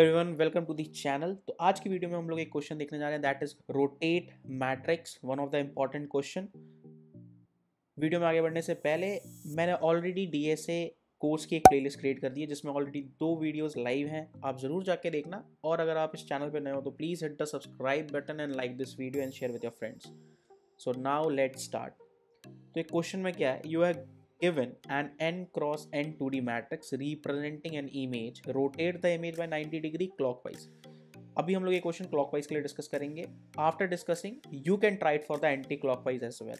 Everyone welcome to this channel तो आज की वीडियो में हम लोग एक क्वेश्चन देखने जा रहे हैं that is rotate matrix one of the important question video में आगे बढ़ने से पहले मैंने ऑलरेडी डीएसए कोर्स की एक प्लेलिस्ट क्रिएट कर दी है जिसमें ऑलरेडी दो वीडियोस लाइव हैं आप ज़रूर जाके देखना और अगर आप इस चैनल पर नए हो तो please hit the subscribe button and like this video and share with your friends so now let start तो एक क्वेश्चन में क्या है you have given an n cross n 2D matrix representing an image, rotate the image by 90 degree clockwise. अभी हम लोग ये question clockwise के लिए डिस्कस करेंगे after discussing you can try it for the anti clockwise as well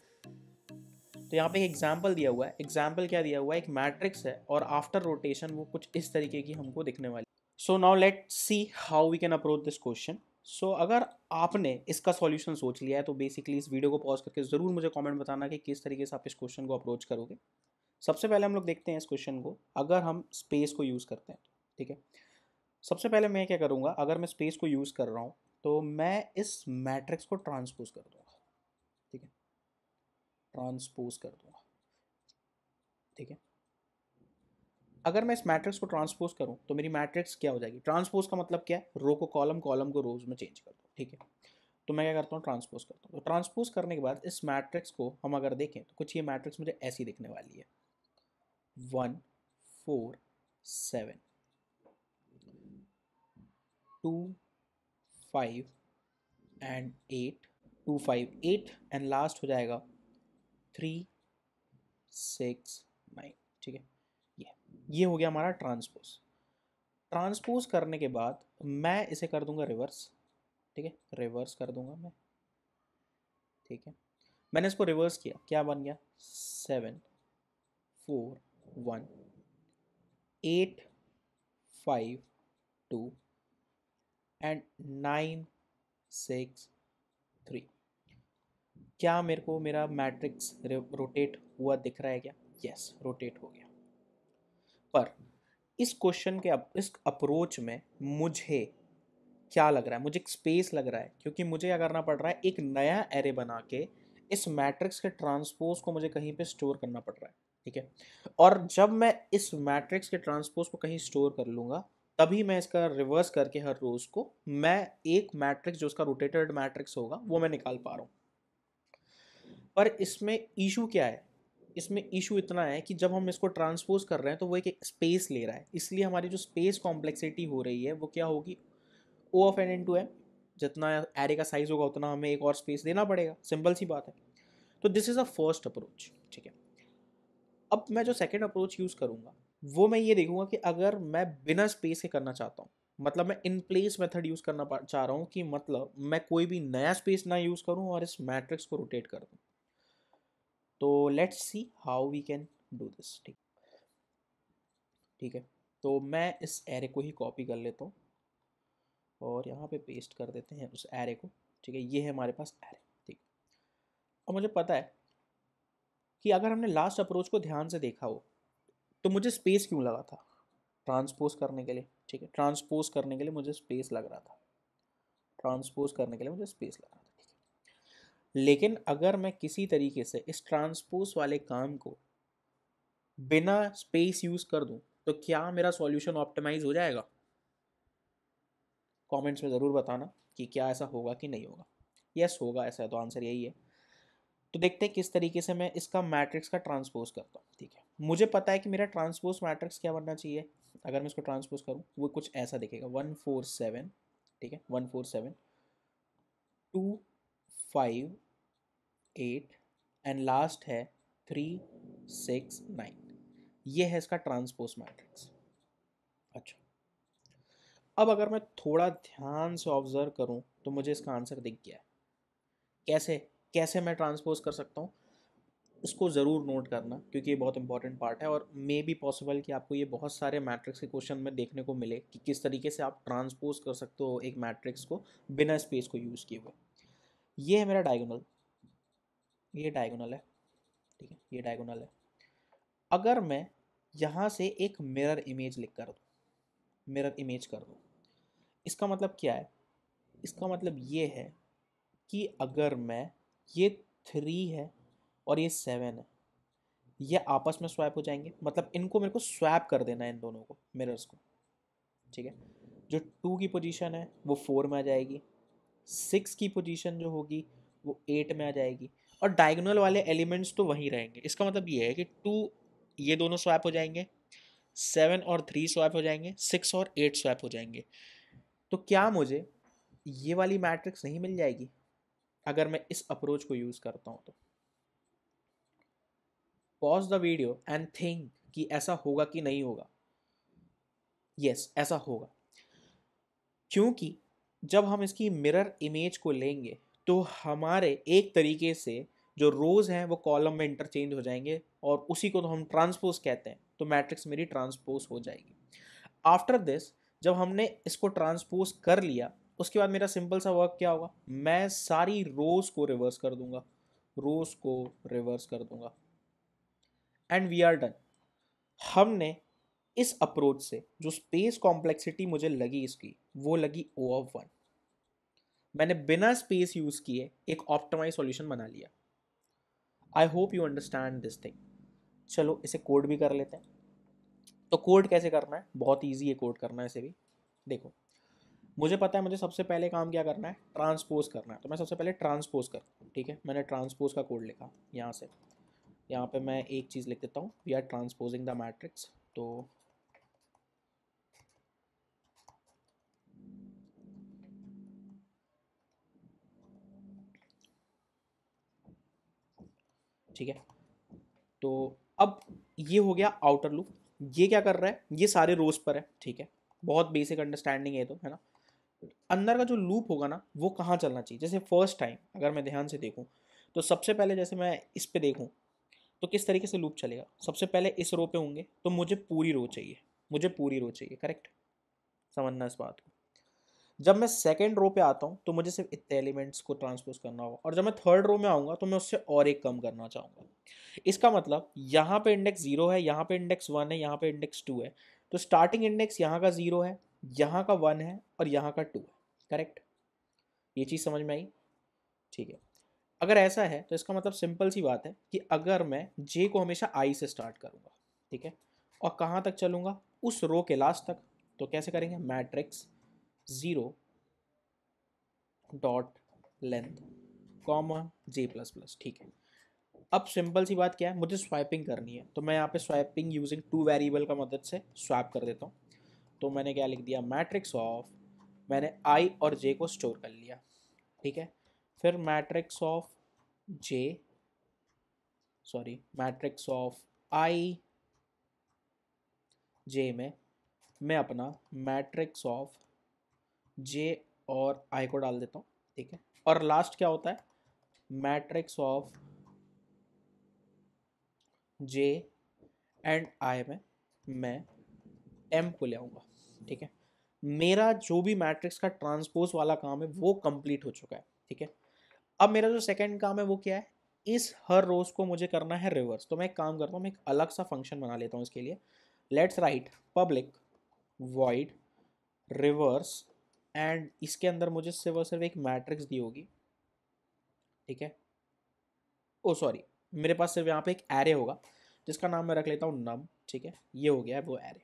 तो यहाँ पे एक एग्जाम्पल दिया हुआ है एग्जाम्पल क्या दिया हुआ है एक मैट्रिक्स है और आफ्टर रोटेशन वो कुछ इस तरीके की हमको दिखने वाली so now let see how we can approach this question so अगर आपने इसका सॉल्यूशन सोच लिया है तो बेसिकली इस वीडियो को पॉज करके ज़रूर मुझे कमेंट बताना कि किस तरीके से आप इस क्वेश्चन को अप्रोच करोगे सबसे पहले हम लोग देखते हैं इस क्वेश्चन को अगर हम स्पेस को यूज़ करते हैं ठीक है सबसे पहले मैं क्या करूँगा अगर मैं स्पेस को यूज़ कर रहा हूँ तो मैं इस मैट्रिक्स को ट्रांसपोज कर दूँगा ठीक है ट्रांसपोज कर दूँगा ठीक है अगर मैं इस मैट्रिक्स को ट्रांसपोज करूँ तो मेरी मैट्रिक्स क्या हो जाएगी ट्रांसपोज का मतलब क्या है रो को कॉलम कॉलम को रोज में चेंज कर दो ठीक है तो मैं क्या करता हूँ ट्रांसपोज करता हूँ तो ट्रांसपोज करने के बाद इस मैट्रिक्स को हम अगर देखें तो कुछ ये मैट्रिक्स मुझे ऐसी दिखने वाली है one four seven two five and eight two five eight and last हो जाएगा थ्री सिक्स नाइन ठीक है ये ये हो गया हमारा ट्रांसपोज ट्रांसपोज करने के बाद मैं इसे कर दूंगा रिवर्स ठीक है रिवर्स कर दूंगा मैं ठीक है मैंने इसको रिवर्स किया क्या बन गया seven four one eight five two and nine six three क्या मेरे को मेरा मैट्रिक्स रोटेट हुआ दिख रहा है क्या यस yes, रोटेट हो गया पर इस क्वेश्चन के अप, इस अप्रोच में मुझे क्या लग रहा है मुझे एक स्पेस लग रहा है क्योंकि मुझे क्या करना पड़ रहा है एक नया एरे बना के इस मैट्रिक्स के ट्रांसपोज को मुझे कहीं पे स्टोर करना पड़ रहा है ठीक है और जब मैं इस मैट्रिक्स के ट्रांसपोज को कहीं स्टोर कर लूँगा तभी मैं इसका रिवर्स करके हर रोज़ को मैं एक मैट्रिक्स जो उसका रोटेटेड मैट्रिक्स होगा वो मैं निकाल पा रहा हूँ पर इसमें इशू क्या है इसमें इशू इतना है कि जब हम इसको ट्रांसपोज कर रहे हैं तो वो एक स्पेस ले रहा है इसलिए हमारी जो स्पेस कॉम्प्लेक्सिटी हो रही है वो क्या होगी O of N into M एम जितना एरे का साइज़ होगा उतना हमें एक और स्पेस देना पड़ेगा सिंपल सी बात है तो this is a first approach ठीक है अब मैं जो सेकेंड अप्रोच यूज़ करूँगा वो मैं ये देखूँगा कि अगर मैं बिना स्पेस के करना चाहता हूँ मतलब मैं इन प्लेस मेथड यूज़ करना चाह रहा हूँ कि मतलब मैं कोई भी नया स्पेस ना यूज़ करूँ और इस मैट्रिक्स को रोटेट कर दूँ तो let's see how we can do this ठीक ठीक है तो मैं इस एरे को ही कॉपी कर लेता हूँ और यहाँ पे पेस्ट कर देते हैं उस एरे को ठीक है ये है हमारे पास एरे ठीक अब मुझे पता है कि अगर हमने लास्ट अप्रोच को ध्यान से देखा हो तो मुझे स्पेस क्यों लगा था ट्रांसपोज करने के लिए ठीक है ट्रांसपोज करने के लिए मुझे स्पेस लग रहा था ट्रांसपोज करने के लिए मुझे स्पेस लग रहा था लेकिन अगर मैं किसी तरीके से इस ट्रांसपोज वाले काम को बिना स्पेस यूज़ कर दूं तो क्या मेरा सॉल्यूशन ऑप्टिमाइज हो जाएगा कमेंट्स में ज़रूर बताना कि क्या ऐसा होगा कि नहीं होगा यस होगा ऐसा तो आंसर यही है तो देखते हैं किस तरीके से मैं इसका मैट्रिक्स का ट्रांसपोज करता हूँ ठीक है मुझे पता है कि मेरा ट्रांसपोज मैट्रिक्स क्या बनना चाहिए अगर मैं इसको ट्रांसपोज करूँ वो कुछ ऐसा दिखेगा वन फोर सेवन ठीक है one four seven two five eight and last है थ्री सिक्स नाइन ये है इसका ट्रांसपोज मैट्रिक्स अच्छा अब अगर मैं थोड़ा ध्यान से ऑब्जर्व करूँ तो मुझे इसका आंसर दिख गया है कैसे कैसे मैं ट्रांसपोज कर सकता हूँ इसको ज़रूर नोट करना क्योंकि ये बहुत इंपॉर्टेंट पार्ट है और मे बी पॉसिबल कि आपको ये बहुत सारे मैट्रिक्स के क्वेश्चन में देखने को मिले कि किस तरीके से आप ट्रांसपोज कर सकते हो एक मैट्रिक्स को बिना स्पेस को यूज़ किए हुए ये है मेरा डायगोनल ये डायगोनल है ठीक है ये डायगोनल है अगर मैं यहाँ से एक मिरर इमेज लिख कर दूँ मिरर इमेज कर दूँ इसका मतलब क्या है इसका मतलब ये है कि अगर मैं ये थ्री है और ये सेवन है ये आपस में स्वैप हो जाएंगे मतलब इनको मेरे को स्वैप कर देना है इन दोनों को मिरर्स को ठीक है जो टू की पोजीशन है वो फोर में आ जाएगी सिक्स की पोजीशन जो होगी वो एट में आ जाएगी और डायगोनल वाले एलिमेंट्स तो वहीं रहेंगे इसका मतलब ये है कि टू ये दोनों स्वैप हो जाएंगे सेवन और थ्री स्वैप हो जाएंगे सिक्स और एट स्वैप हो जाएंगे तो क्या मुझे ये वाली मैट्रिक्स नहीं मिल जाएगी अगर मैं इस अप्रोच को यूज़ करता हूँ तो pause the video and think कि ऐसा होगा कि नहीं होगा यस yes, ऐसा होगा क्योंकि जब हम इसकी मिरर इमेज को लेंगे तो हमारे एक तरीके से जो रोज़ हैं वो कॉलम में इंटरचेंज हो जाएंगे और उसी को तो हम ट्रांसपोज कहते हैं तो मैट्रिक्स मेरी ट्रांसपोज हो जाएगी आफ्टर दिस जब हमने इसको ट्रांसपोज कर लिया उसके बाद मेरा सिंपल सा वर्क क्या होगा मैं सारी रोज को रिवर्स कर दूंगा रोज को रिवर्स कर दूंगा एंड वी आर डन हमने इस अप्रोच से जो स्पेस कॉम्प्लेक्सिटी मुझे लगी इसकी वो लगी ओ ऑफ वन मैंने बिना स्पेस यूज़ किए एक ऑप्टिमाइज सॉल्यूशन बना लिया I hope you understand this thing चलो इसे कोड भी कर लेते हैं तो कोड कैसे करना है बहुत ईजी है कोड करना है इसे भी देखो मुझे पता है मुझे सबसे पहले काम क्या करना है ट्रांसपोज करना है तो मैं सबसे पहले ट्रांसपोज कर ठीक है मैंने ट्रांसपोज का कोड लिखा यहाँ से यहाँ पे मैं एक चीज़ लिख देता हूँ we are transposing the matrix तो ठीक है तो अब ये हो गया आउटर लूप ये क्या कर रहा है ये सारे रोज पर है ठीक है बहुत बेसिक अंडरस्टैंडिंग है तो है ना अंदर का जो लूप होगा ना वो कहाँ चलना चाहिए जैसे फर्स्ट टाइम अगर मैं ध्यान से देखूँ तो सबसे पहले जैसे मैं इस पर देखूँ तो किस तरीके से लूप चलेगा सबसे पहले इस रो पे होंगे तो मुझे पूरी रो चाहिए मुझे पूरी रो चाहिए करेक्ट समझना इस बात को जब मैं सेकेंड रो पे आता हूँ तो मुझे सिर्फ इतने एलिमेंट्स को ट्रांसपोज करना होगा और जब मैं थर्ड रो में आऊँगा तो मैं उससे और एक कम करना चाहूँगा इसका मतलब यहाँ पे इंडेक्स जीरो है यहाँ पे इंडेक्स वन है यहाँ पे इंडेक्स टू है तो स्टार्टिंग इंडेक्स यहाँ का जीरो है यहाँ का वन है और यहाँ का टू है करेक्ट ये चीज़ समझ में आई ठीक है अगर ऐसा है तो इसका मतलब सिंपल सी बात है कि अगर मैं जे को हमेशा आई से स्टार्ट करूँगा ठीक है और कहाँ तक चलूँगा उस रो के लास्ट तक तो कैसे करेंगे matrix zero dot length comma J plus plus ठीक है अब सिंपल सी बात क्या है मुझे स्वाइपिंग करनी है तो मैं यहाँ पे स्वाइपिंग यूजिंग टू वेरिएबल का मदद से स्वाइप कर देता हूँ तो मैंने क्या लिख दिया मैट्रिक्स ऑफ मैंने आई और जे को स्टोर कर लिया ठीक है फिर matrix of J sorry matrix of I J में मैं अपना मैट्रिक्स ऑफ जे और आई को डाल देता हूँ ठीक है और लास्ट क्या होता है matrix of J and I में मैं एम को ले आऊँगा ठीक है मेरा जो भी मैट्रिक्स का ट्रांसपोज वाला काम है वो कंप्लीट हो चुका है ठीक है अब मेरा जो सेकंड काम है वो क्या है इस हर रोज को मुझे करना है रिवर्स तो मैं एक काम करता हूँ मैं एक अलग सा फंक्शन बना लेता हूँ इसके लिए let's write public void reverse and इसके अंदर मुझे सिर्फ और सिर्फ एक मैट्रिक्स दी होगी ठीक है ओ oh, सॉरी मेरे पास सिर्फ यहाँ पे एक एरे होगा जिसका नाम मैं रख लेता हूँ नम ठीक है ये हो गया है वो एरे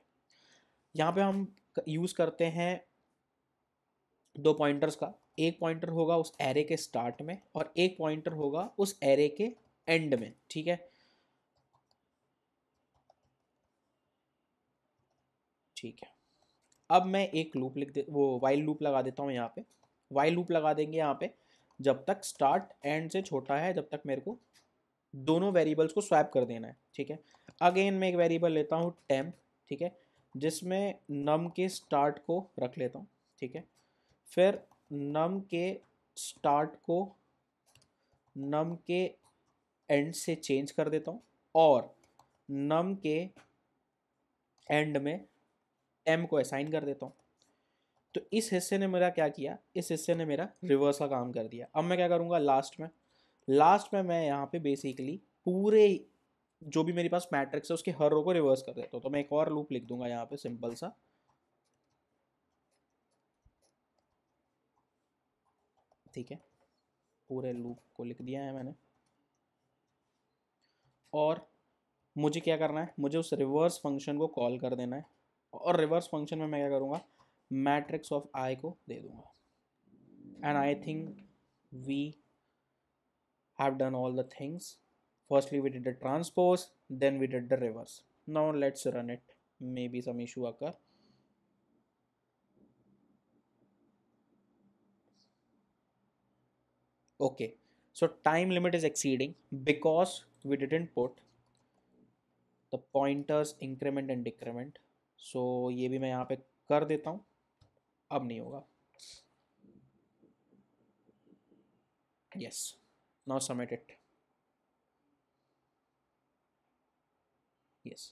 यहाँ पे हम यूज़ करते हैं दो पॉइंटर्स का एक पॉइंटर होगा उस एरे के स्टार्ट में और एक पॉइंटर होगा उस एरे के एंड में ठीक है ठीक है अब मैं एक लूप लिख दे वो वाइल लूप लगा देता हूँ यहाँ पे वाइल लूप लगा देंगे यहाँ पे जब तक स्टार्ट एंड से छोटा है जब तक मेरे को दोनों वेरिएबल्स को स्वैप कर देना है ठीक है अगेन मैं एक वेरिएबल लेता हूँ टेम्प ठीक है जिसमें नम के स्टार्ट को रख लेता हूँ ठीक है फिर नम के स्टार्ट को नम के एंड से चेंज कर देता हूँ और नम के एंड में एम को असाइन कर देता हूँ तो इस हिस्से ने मेरा क्या किया इस हिस्से ने मेरा रिवर्स का काम कर दिया अब मैं क्या करूँगा लास्ट में लास्ट में मैं यहाँ पे बेसिकली पूरे जो भी मेरे पास मैट्रिक्स है उसके हर रो को रिवर्स कर देता हूँ तो मैं एक और लूप लिख दूंगा यहाँ पे सिंपल सा ठीक है पूरे लूप को लिख दिया है मैंने और मुझे क्या करना है मुझे उस रिवर्स फंक्शन को कॉल कर देना है और रिवर्स फंक्शन में मैं क्या करूँगा मैट्रिक्स ऑफ आई को दे दूंगा and I think we have done all the things firstly we did the transpose then we did the reverse now let's run it maybe some issue occur okay so time limit is exceeding because we didn't put the pointers increment and decrement so ये भी मैं यहाँ पे कर देता हूँ अब नहीं होगा yes now submit it yes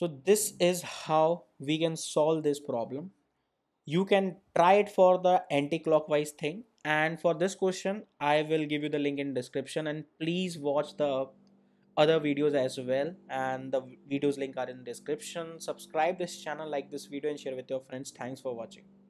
so this is how we can solve this problem you can try it for the anti-clockwise thing and for this question i will give you the link in description and please watch the other videos as well and the videos link are in description subscribe this channel like this video and share with your friends thanks for watching